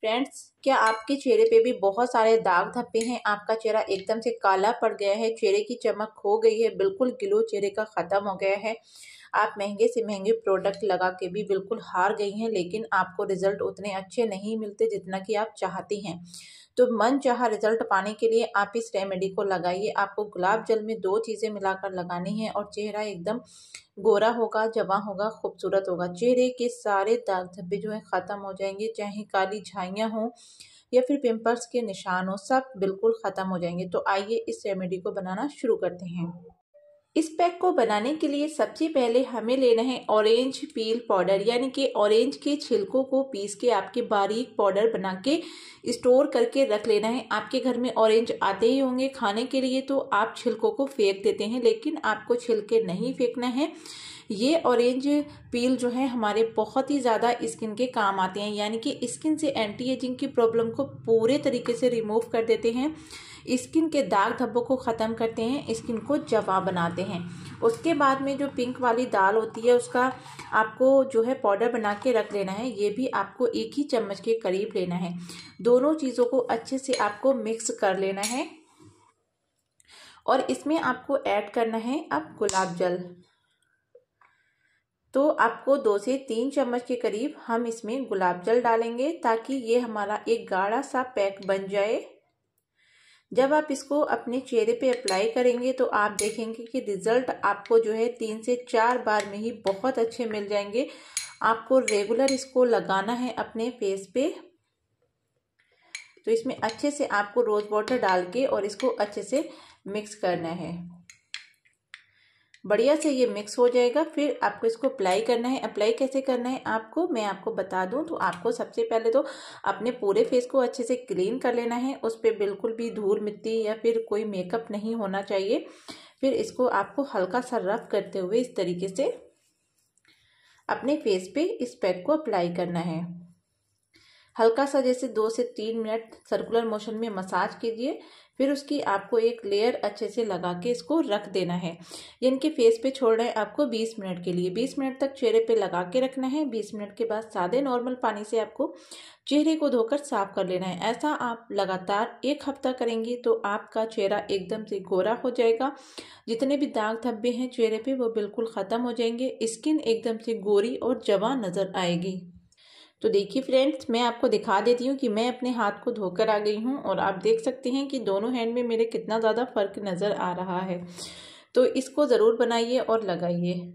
friends क्या आपके चेहरे पे भी बहुत सारे दाग धब्बे हैं आपका चेहरा एकदम से काला पड़ गया है चेहरे की चमक खो गई है बिल्कुल ग्लो चेहरे का ख़त्म हो गया है आप महंगे से महंगे प्रोडक्ट लगा के भी बिल्कुल हार गई हैं लेकिन आपको रिज़ल्ट उतने अच्छे नहीं मिलते जितना कि आप चाहती हैं तो मन चाह रिजल्ट पाने के लिए आप इस रेमेडी को लगाइए आपको गुलाब जल में दो चीज़ें मिलाकर लगानी है और चेहरा एकदम गोरा होगा जवा होगा खूबसूरत होगा चेहरे के सारे दाग धब्बे जो हैं ख़त्म हो जाएंगे चाहे काली झाइयाँ हों या फिर पिंपल्स के निशान हो सब बिल्कुल ख़त्म हो जाएंगे तो आइए इस रेमेडी को बनाना शुरू करते हैं इस पैक को बनाने के लिए सबसे पहले हमें लेना है ऑरेंज पील पाउडर यानी कि ऑरेंज के छिलकों को पीस के आपके बारीक पाउडर बना के स्टोर करके रख लेना है आपके घर में ऑरेंज आते ही होंगे खाने के लिए तो आप छिलकों को फेंक देते हैं लेकिन आपको छिलके नहीं फेंकना है ये ऑरेंज पील जो है हमारे बहुत ही ज़्यादा स्किन के काम आते हैं यानी कि स्किन से एंटी एजिंग की प्रॉब्लम को पूरे तरीके से रिमूव कर देते हैं स्किन के दाग धब्बों को ख़त्म करते हैं स्किन को जवा बनाते हैं उसके बाद में जो पिंक वाली दाल होती है उसका आपको जो है पाउडर बना के रख लेना है ये भी आपको एक ही चम्मच के करीब लेना है दोनों चीज़ों को अच्छे से आपको मिक्स कर लेना है और इसमें आपको ऐड करना है अब गुलाब जल तो आपको दो से तीन चम्मच के करीब हम इसमें गुलाब जल डालेंगे ताकि ये हमारा एक गाढ़ा सा पैक बन जाए जब आप इसको अपने चेहरे पे अप्लाई करेंगे तो आप देखेंगे कि रिजल्ट आपको जो है तीन से चार बार में ही बहुत अच्छे मिल जाएंगे आपको रेगुलर इसको लगाना है अपने फेस पे तो इसमें अच्छे से आपको रोज़ वाटर डाल के और इसको अच्छे से मिक्स करना है बढ़िया से ये मिक्स हो जाएगा फिर आपको इसको अप्लाई करना है अप्लाई कैसे करना है आपको मैं आपको बता दूं तो आपको सबसे पहले तो अपने पूरे फेस को अच्छे से क्लीन कर लेना है उस पर बिल्कुल भी धूल मिट्टी या फिर कोई मेकअप नहीं होना चाहिए फिर इसको आपको हल्का सा रफ करते हुए इस तरीके से अपने फेस पे इस पैक को अप्लाई करना है हल्का सा जैसे दो से तीन मिनट सर्कुलर मोशन में मसाज कीजिए फिर उसकी आपको एक लेयर अच्छे से लगा के इसको रख देना है इनके फेस पे छोड़ना है आपको 20 मिनट के लिए 20 मिनट तक चेहरे पे लगा के रखना है 20 मिनट के बाद सादे नॉर्मल पानी से आपको चेहरे को धोकर साफ कर लेना है ऐसा आप लगातार एक हफ्ता करेंगी तो आपका चेहरा एकदम से गोरा हो जाएगा जितने भी दाग धब्बे हैं चेहरे पर वो बिल्कुल ख़त्म हो जाएंगे स्किन एकदम से गोरी और जवा नज़र आएगी तो देखिए फ्रेंड्स मैं आपको दिखा देती हूँ कि मैं अपने हाथ को धोकर आ गई हूँ और आप देख सकते हैं कि दोनों हैंड में मेरे कितना ज़्यादा फ़र्क नज़र आ रहा है तो इसको ज़रूर बनाइए और लगाइए